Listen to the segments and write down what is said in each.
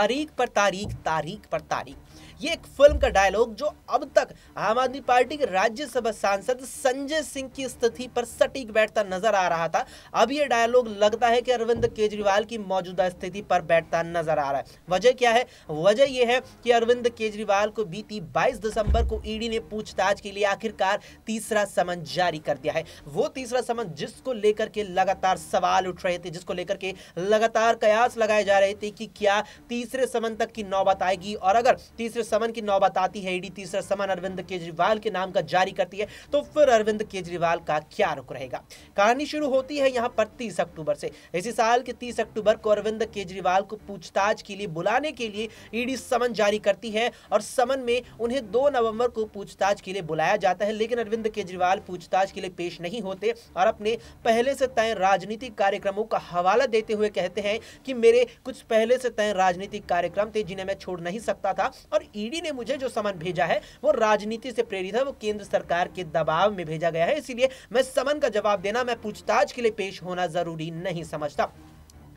तारीख पर तारीख तारीख पर तारीख ये एक फिल्म का डायलॉग जो अब तक आम आदमी पार्टी के राज्यसभा सांसद संजय सिंह की स्थिति पर सटीक बैठता नजर आ रहा था अब ये डायलॉग लगता है कि अरविंद केजरीवाल की मौजूदा स्थिति पर बैठता नजर आ रहा है वजह क्या है वजह यह है कि अरविंद केजरीवाल को बीती बाईस दिसंबर को ईडी e ने पूछताछ के लिए आखिरकार तीसरा समन जारी कर दिया है वो तीसरा समन जिसको लेकर के लगातार सवाल उठ रहे थे जिसको लेकर के लगातार कयास लगाए जा रहे थे कि क्या तीसरे समन तक की नौबत आएगी और अगर तीसरे समन की नौबत आती है ईडी तीसरा समन अरविंद केजरीवाल के नाम का जारी करती है तो फिर अरविंद केजरीवाल का क्या रुख रहेगा कहानी शुरू होती है यहाँ पर तीस अक्टूबर से इसी साल के तीस अक्टूबर को अरविंद केजरीवाल को पूछताछ के लिए बुलाने के लिए ईडी समन जारी करती है और समन में उन्हें दो नवंबर को पूछताछ के लिए बुलाया जाता है लेकिन अरविंद केजरीवाल पूछताछ के लिए पेश नहीं होते और अपने पहले से तय राजनीतिक कार्यक्रमों का हवाला देते हुए कहते हैं कि मेरे कुछ पहले से तय राजनीतिक कार्यक्रम थे जिन्हें मैं छोड़ नहीं सकता था और ईडी ने मुझे जो समन भेजा है वो राजनीति से प्रेरित है वो केंद्र सरकार के दबाव में भेजा गया है इसीलिए मैं समन का जवाब देना मैं पूछताछ के लिए पेश होना जरूरी नहीं समझता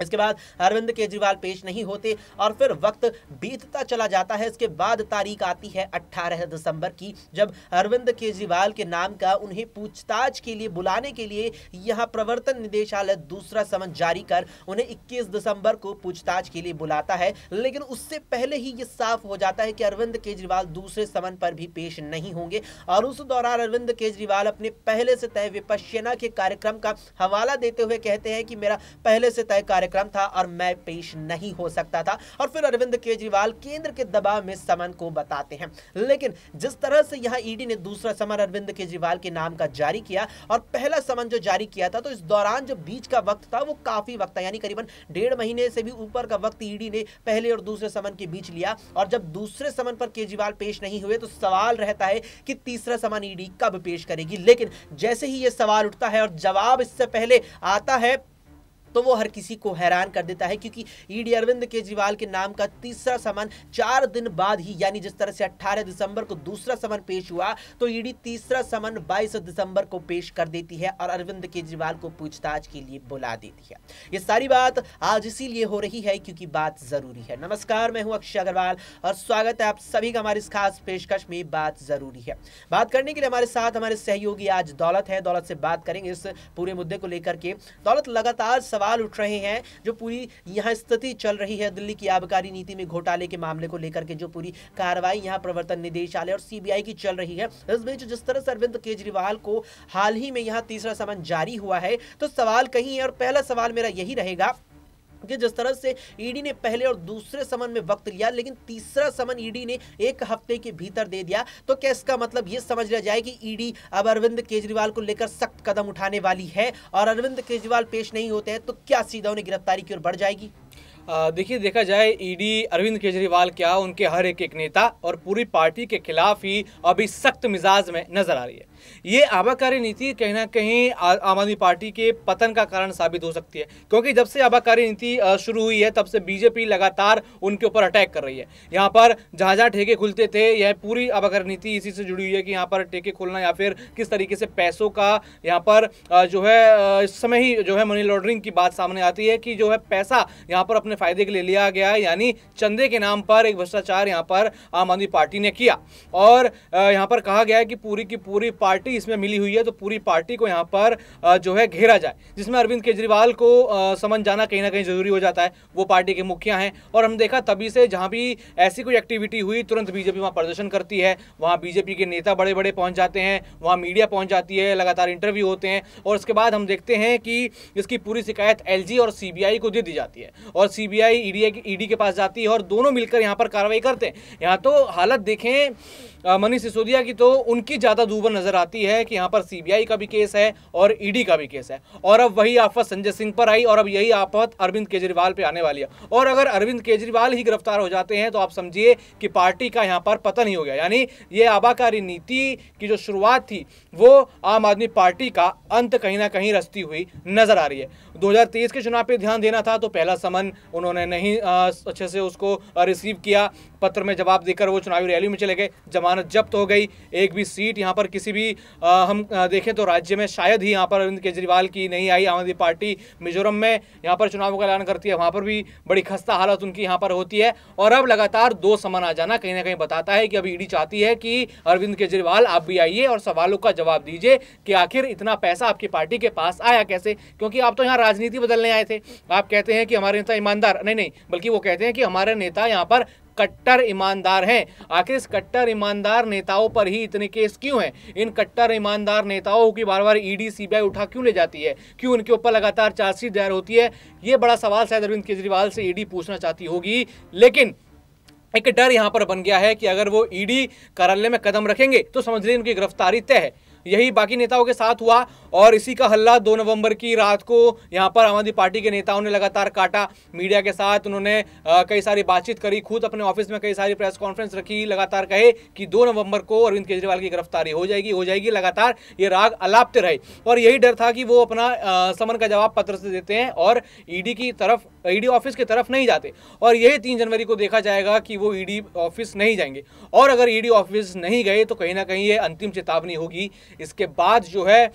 इसके बाद अरविंद केजरीवाल पेश नहीं होते और फिर वक्त बीतता चला जाता है इसके बाद तारीख आती है 18 दिसंबर की जब अरविंद केजरीवाल के नाम का उन्हें पूछताछ के लिए बुलाने के लिए यहां प्रवर्तन निदेशालय दूसरा समन जारी कर उन्हें 21 दिसंबर को पूछताछ के लिए बुलाता है लेकिन उससे पहले ही ये साफ हो जाता है कि अरविंद केजरीवाल दूसरे समन पर भी पेश नहीं होंगे और उस दौरान अरविंद केजरीवाल अपने पहले से तय विपक्ष सेना के कार्यक्रम का हवाला देते हुए कहते हैं कि मेरा पहले से तय कार्य कार्यक्रम था और मैं पेश नहीं हो सकता था और फिर अरविंद केजरीवाल केंद्र के दबाव में समन को बताते हैं लेकिन जिस तरह से यहाँ ईडी e ने दूसरा समन अरविंद केजरीवाल के नाम का जारी किया और पहला समन जो जारी किया था तो इस दौरान जो बीच का वक्त था वो काफी वक्त था यानी करीबन डेढ़ महीने से भी ऊपर का वक्त ईडी e ने पहले और दूसरे समन के बीच लिया और जब दूसरे समन पर केजरीवाल पेश नहीं हुए तो सवाल रहता है कि तीसरा समन ईडी e कब पेश करेगी लेकिन जैसे ही यह सवाल उठता है और जवाब इससे पहले आता है तो वो हर किसी को हैरान कर देता है क्योंकि ईडी e अरविंद केजरीवाल के नाम का तीसरा समन चार दिन बाद ही यानी जिस तरह से 18 दिसंबर को दूसरा समन पेश हुआ तो ईडी e तीसरा समन 22 दिसंबर को पेश कर देती है और अरविंद केजरीवाल को पूछताछ के लिए बुला देती है ये सारी बात आज इसीलिए हो रही है क्योंकि बात जरूरी है नमस्कार मैं हूं अक्षय अग्रवाल और स्वागत है आप सभी का हमारे इस खास पेशकश में बात जरूरी है बात करने के लिए हमारे साथ हमारे सहयोगी आज दौलत है दौलत से बात करेंगे इस पूरे मुद्दे को लेकर के दौलत लगातार सवाल सवाल उठ रहे हैं जो पूरी यहाँ स्थिति चल रही है दिल्ली की आबकारी नीति में घोटाले के मामले को लेकर के जो पूरी कार्रवाई यहाँ प्रवर्तन निदेशालय और सीबीआई की चल रही है इस बीच जिस तरह से अरविंद केजरीवाल को हाल ही में यहाँ तीसरा समन जारी हुआ है तो सवाल कहीं है और पहला सवाल मेरा यही रहेगा कि जिस तरह से ईडी ने पहले और दूसरे समन में वक्त लिया लेकिन तीसरा समन ईडी ने एक हफ्ते के भीतर दे दिया तो क्या इसका मतलब यह समझ लिया जाए कि ईडी अब अरविंद केजरीवाल को लेकर सख्त कदम उठाने वाली है और अरविंद केजरीवाल पेश नहीं होते हैं तो क्या सीधा उन्हें गिरफ्तारी की ओर बढ़ जाएगी देखिए देखा जाए ईडी अरविंद केजरीवाल क्या उनके हर एक एक नेता और पूरी पार्टी के खिलाफ ही अभी सख्त मिजाज में नजर आ रही है ये आबाकारी नीति कहीं ना कहीं आम आदमी पार्टी के पतन का कारण साबित हो सकती है क्योंकि जब से आबाकारी नीति शुरू हुई है तब से बीजेपी लगातार उनके ऊपर अटैक कर रही है यहाँ पर जहाँ जहाँ ठेके खुलते थे यह पूरी आबाकारी नीति इसी से जुड़ी हुई है कि यहाँ पर ठेके खोलना या फिर किस तरीके से पैसों का यहाँ पर जो है इस समय ही जो है मनी लॉन्ड्रिंग की बात सामने आती है कि जो है पैसा यहाँ पर अपने फायदे के लिए लिया गया है यानी चंदे के नाम पर एक भ्रष्टाचार यहाँ पर आम आदमी पार्टी ने किया और यहाँ पर कहा गया है कि पूरी की पूरी पार्टी पार्टी इसमें मिली हुई है तो पूरी पार्टी को यहाँ पर जो है घेरा जाए जिसमें अरविंद केजरीवाल को समन जाना कहीं ना कहीं जरूरी हो जाता है वो पार्टी के मुखिया हैं और हम देखा तभी से जहाँ भी ऐसी कोई एक्टिविटी हुई तुरंत बीजेपी वहाँ प्रदर्शन करती है वहाँ बीजेपी के नेता बड़े बड़े पहुँच जाते हैं वहाँ मीडिया पहुँच जाती है लगातार इंटरव्यू होते हैं और उसके बाद हम देखते हैं कि इसकी पूरी शिकायत एल और सी को दे दी जाती है और सी बी ईडी के पास जाती है और दोनों मिलकर यहाँ पर कार्रवाई करते हैं यहाँ तो हालत देखें मनीष सिसोदिया की तो उनकी ज़्यादा दूबर नजर आ आती है कि यहाँ पर सीबीआई का भी केस है और ईडी e का भी केस है और अब वही आफत संजय सिंह पर आई और अब यही आफत अरविंद केजरीवाल पे आने वाली है और अगर अरविंद केजरीवाल ही गिरफ्तार हो जाते हैं तो आप समझिए कि पार्टी का यहाँ पर पतन ही हो गया यानी ये आबाकारी नीति की जो शुरुआत थी वो आम आदमी पार्टी का अंत कहीं ना कहीं रचती हुई नजर आ रही है दो के चुनाव पर ध्यान देना था तो पहला समन उन्होंने नहीं अच्छे से उसको रिसीव किया पत्र में जवाब देकर वो चुनावी रैली में चले गए जमानत जब्त हो गई एक भी सीट यहाँ पर किसी भी आ, हम देखें तो राज्य में शायद ही यहाँ पर अरविंद केजरीवाल की नहीं आई आम आदमी पार्टी मिजोरम में यहाँ पर चुनाव का ऐलान करती है वहाँ पर भी बड़ी खस्ता हालत उनकी यहाँ पर होती है और अब लगातार दो समन आ जाना कहीं ना कहीं बताता है कि अब ईडी चाहती है कि अरविंद केजरीवाल आप भी आइए और सवालों का जवाब दीजिए कि आखिर इतना पैसा आपकी पार्टी के पास आया कैसे क्योंकि आप तो यहाँ राजनीति बदलने आए थे आप कहते हैं कि हमारे नेता ईमानदार नहीं नहीं बल्कि वो कहते हैं कि हमारे नेता यहाँ पर कट्टर ईमानदार हैं आखिर इस कट्टर ईमानदार नेताओं पर ही इतने केस क्यों हैं इन कट्टर ईमानदार नेताओं की बार बार ईडी सीबीआई उठा क्यों ले जाती है क्यों उनके ऊपर लगातार चार्जशीट दायर होती है ये बड़ा सवाल शायद अरविंद केजरीवाल से ईडी e पूछना चाहती होगी लेकिन एक डर यहाँ पर बन गया है कि अगर वो ईडी e कार्यालय में कदम रखेंगे तो समझ लीजिए उनकी गिरफ्तारी तय है यही बाकी नेताओं के साथ हुआ और इसी का हल्ला दो नवंबर की रात को यहाँ पर आम आदमी पार्टी के नेताओं ने लगातार काटा मीडिया के साथ उन्होंने कई सारी बातचीत करी खुद अपने ऑफिस में कई सारी प्रेस कॉन्फ्रेंस रखी लगातार कहे कि दो नवंबर को अरविंद केजरीवाल की गिरफ्तारी हो जाएगी हो जाएगी लगातार ये राग अलापते रहे और यही डर था कि वो अपना समन का जवाब पत्र से देते हैं और ईडी की तरफ ईडी ऑफिस की तरफ नहीं जाते और यही तीन जनवरी को देखा जाएगा कि वो ईडी ऑफिस नहीं जाएंगे और अगर ईडी ऑफिस नहीं गए तो कहीं ना कहीं ये अंतिम चेतावनी होगी इसके बाद जो है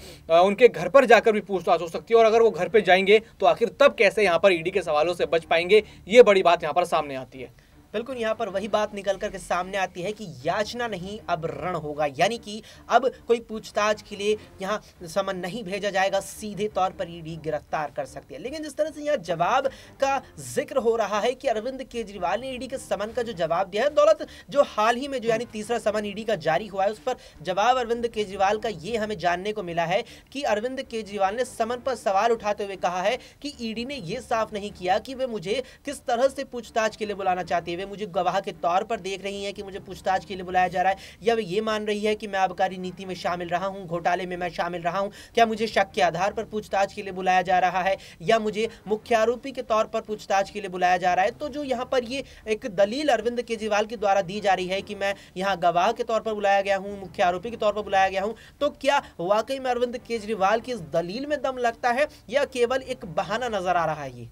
उनके घर पर जाकर भी पूछताछ हो सकती है और अगर वो घर पर जाएंगे तो आखिर तब कैसे यहाँ पर ईडी e के सवालों से बच पाएंगे ये बड़ी बात यहाँ पर सामने आती है बिल्कुल यहाँ पर वही बात निकल कर के सामने आती है कि याचना नहीं अब रण होगा यानी कि अब कोई पूछताछ के लिए यहाँ समन नहीं भेजा जाएगा सीधे तौर पर ईडी गिरफ्तार कर सकती है लेकिन जिस तरह से यहाँ जवाब का जिक्र हो रहा है कि अरविंद केजरीवाल ने ईडी के समन का जो जवाब दिया है दौलत जो हाल ही में जो यानी तीसरा समन ईडी का जारी हुआ है उस पर जवाब अरविंद केजरीवाल का ये हमें जानने को मिला है कि अरविंद केजरीवाल ने समन पर सवाल उठाते हुए कहा है कि ईडी ने यह साफ नहीं किया कि वे मुझे किस तरह से पूछताछ के लिए बुलाना चाहती है वे मुझे गवाह के तौर पर देख रही हैं कि मुझे पूछताछ के लिए बुलाया जा रहा है या वे ये मान रही है कि मैं आबकारी नीति में शामिल रहा हूँ घोटाले में मैं शामिल रहा हूँ क्या मुझे शक के आधार पर पूछताछ के लिए बुलाया जा रहा है या मुझे मुख्य आरोपी के तौर पर पूछताछ के लिए बुलाया जा रहा है तो जो यहाँ पर ये एक दलील अरविंद केजरीवाल के द्वारा दी जा रही है कि मैं यहाँ गवाह के तौर पर बुलाया गया हूँ मुख्य आरोपी के तौर पर बुलाया गया हूँ तो क्या वाकई में अरविंद केजरीवाल की इस दलील में दम लगता है या केवल एक बहाना नजर आ रहा है ये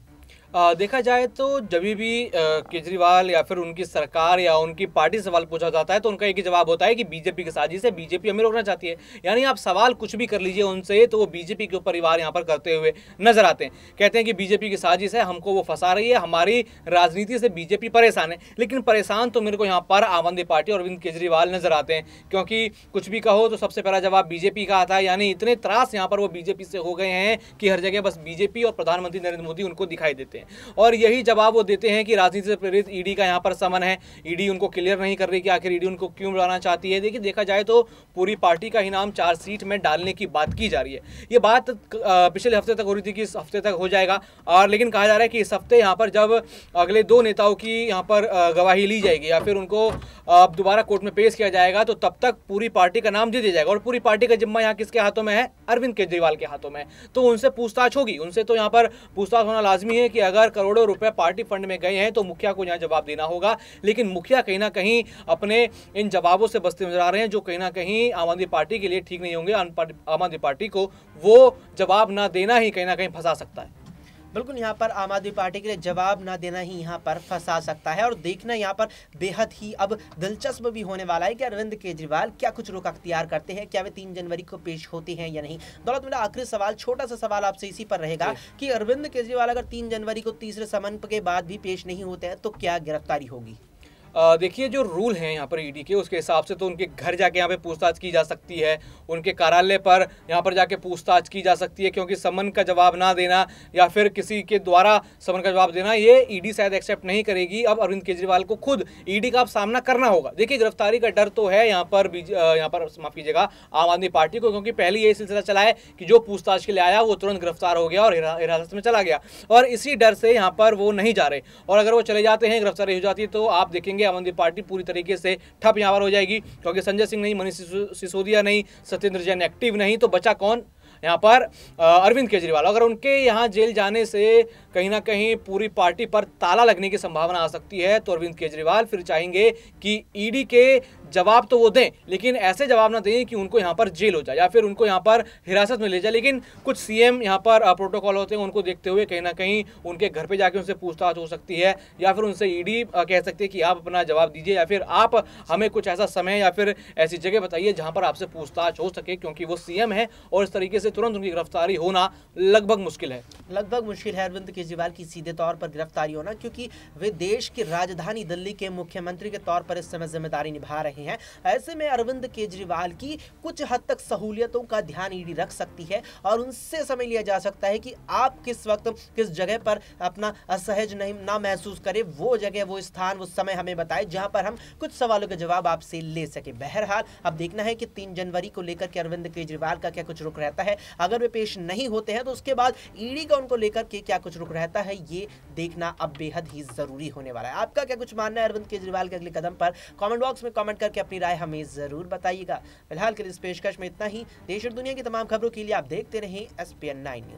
देखा जाए तो जब भी केजरीवाल या फिर उनकी सरकार या उनकी पार्टी सवाल पूछा जाता है तो उनका एक ही जवाब होता है कि बीजेपी की साजिश है बीजेपी हमें रोकना चाहती है यानी आप सवाल कुछ भी कर लीजिए उनसे तो वो बीजेपी के ऊपर वार यहाँ पर करते हुए नजर आते हैं कहते हैं कि बीजेपी की साजिश है हमको वो फंसा रही है हमारी राजनीति से बीजेपी परेशान है लेकिन परेशान तो मेरे को यहाँ पर आम आदमी पार्टी और अरविंद केजरीवाल नजर आते हैं क्योंकि कुछ भी कहो तो सबसे पहला जवाब बीजेपी का आता है यानी इतने त्रास यहाँ पर वो बीजेपी से हो गए हैं कि हर जगह बस बीजेपी और प्रधानमंत्री नरेंद्र मोदी उनको दिखाई देते सकते हैं और यही जवाब वो देते हैं कि राजनीति से प्रेरित ईडी e का यहाँ पर समन है ईडी e उनको क्लियर नहीं कर रही कि आखिर ईडी e उनको क्यों बुलाना चाहती है देखिए देखा जाए तो पूरी पार्टी का ही नाम चार सीट में डालने की बात की जा रही है ये बात पिछले हफ्ते तक हो रही थी कि इस हफ्ते तक हो जाएगा और लेकिन कहा जा रहा है कि इस हफ्ते यहाँ पर जब अगले दो नेताओं की यहाँ पर गवाही ली जाएगी या फिर उनको दोबारा कोर्ट में पेश किया जाएगा तो तब तक पूरी पार्टी का नाम दे दिया जाएगा और पूरी पार्टी का जिम्मा यहाँ किसके हाथों में है अरविंद केजरीवाल के हाथों में तो उनसे पूछताछ होगी उनसे तो यहाँ पर पूछताछ होना लाजमी है कि अगर करोड़ों रुपए पार्टी फंड में गए हैं तो मुखिया को यहाँ जवाब देना होगा लेकिन मुखिया कहीं ना कहीं अपने इन जवाबों से बस्ते नजर आ रहे हैं जो कहीं ना कहीं आम आदमी पार्टी के लिए ठीक नहीं होंगे आम आदमी पार्टी को वो जवाब ना देना ही कहीं ना कहीं फंसा सकता है बिल्कुल यहाँ पर आम आदमी पार्टी के लिए जवाब ना देना ही यहाँ पर फंसा सकता है और देखना यहाँ पर बेहद ही अब दिलचस्प भी होने वाला है कि अरविंद केजरीवाल क्या कुछ रुख अख्तियार करते हैं क्या वे तीन जनवरी को पेश होते हैं या नहीं दौलत मेरा आखिरी सवाल छोटा सा सवाल आपसे इसी पर रहेगा कि अरविंद केजरीवाल अगर तीन जनवरी को तीसरे समन्प के बाद भी पेश नहीं होते हैं तो क्या गिरफ्तारी होगी देखिए जो रूल हैं यहाँ पर ईडी e के उसके हिसाब से तो उनके घर जाके यहाँ पे पूछताछ की जा सकती है उनके कार्यालय पर यहाँ पर जाके पूछताछ की जा सकती है क्योंकि समन का जवाब ना देना या फिर किसी के द्वारा समन का जवाब देना ये ईडी e शायद एक्सेप्ट नहीं करेगी अब अरविंद केजरीवाल को खुद ईडी e का अब सामना करना होगा देखिए गिरफ्तारी का डर तो है यहाँ पर यहाँ पर माफ कीजिएगा आम आदमी पार्टी को क्योंकि पहले ये सिलसिला चला है कि जो पूछताछ के लिए आया वो तुरंत गिरफ्तार हो गया और हिरासत में चला गया और इसी डर से यहाँ पर वो नहीं जा रहे और अगर वो चले जाते हैं गिरफ्तारी हो जाती है तो आप देखेंगे आम आदमी पार्टी पूरी तरीके से ठप यहाँ पर हो जाएगी क्योंकि संजय सिंह नहीं मनीष सिसोदिया नहीं सत्येंद्र जैन एक्टिव नहीं तो बचा कौन यहाँ पर अरविंद केजरीवाल अगर उनके यहाँ जेल जाने से कहीं ना कहीं पूरी पार्टी पर ताला लगने की संभावना आ सकती है तो अरविंद केजरीवाल फिर चाहेंगे कि ईडी e के जवाब तो वो दें लेकिन ऐसे जवाब ना दें कि उनको यहाँ पर जेल हो जाए या फिर उनको यहाँ पर हिरासत में ले जाए लेकिन कुछ सीएम यहाँ पर प्रोटोकॉल होते हैं उनको देखते हुए कहीं ना कहीं उनके घर पर जाके उनसे पूछताछ हो सकती है या फिर उनसे डी कह सकती है कि आप अपना जवाब दीजिए या फिर आप हमें कुछ ऐसा समय या फिर ऐसी जगह बताइए जहाँ पर आपसे पूछताछ हो सके क्योंकि वो सी एम है और इस तरीके से तुरंत उनकी गिरफ्तारी होना लगभग मुश्किल है लगभग मुश्किल है अरविंद केजरीवाल की सीधे तौर पर गिरफ्तारी होना क्योंकि वे देश की राजधानी दिल्ली के मुख्यमंत्री के तौर पर इस समय जिम्मेदारी निभा रहे रहे हैं ऐसे में अरविंद केजरीवाल की कुछ हद तक सहूलियतों का ध्यान ईडी रख सकती है और उनसे समय लिया जा सकता है कि आप किस वक्त किस जगह पर अपना असहज नहीं ना महसूस करें वो जगह वो स्थान वो समय हमें बताए जहां पर हम कुछ सवालों के जवाब आपसे ले सके बहरहाल अब देखना है कि तीन जनवरी को लेकर के अरविंद केजरीवाल का क्या कुछ रुख रहता है अगर वे पेश नहीं होते हैं तो उसके बाद ईडी का उनको लेकर के क्या कुछ रुख रहता है ये देखना अब बेहद ही जरूरी होने वाला है आपका क्या कुछ मानना है अरविंद केजरीवाल के अगले कदम पर कॉमेंट बॉक्स में कॉमेंट कर करके अपनी राय हमें ज़रूर बताइएगा फिलहाल के इस पेशकश में इतना ही देश और दुनिया की तमाम खबरों के लिए आप देखते रहें S P N nine news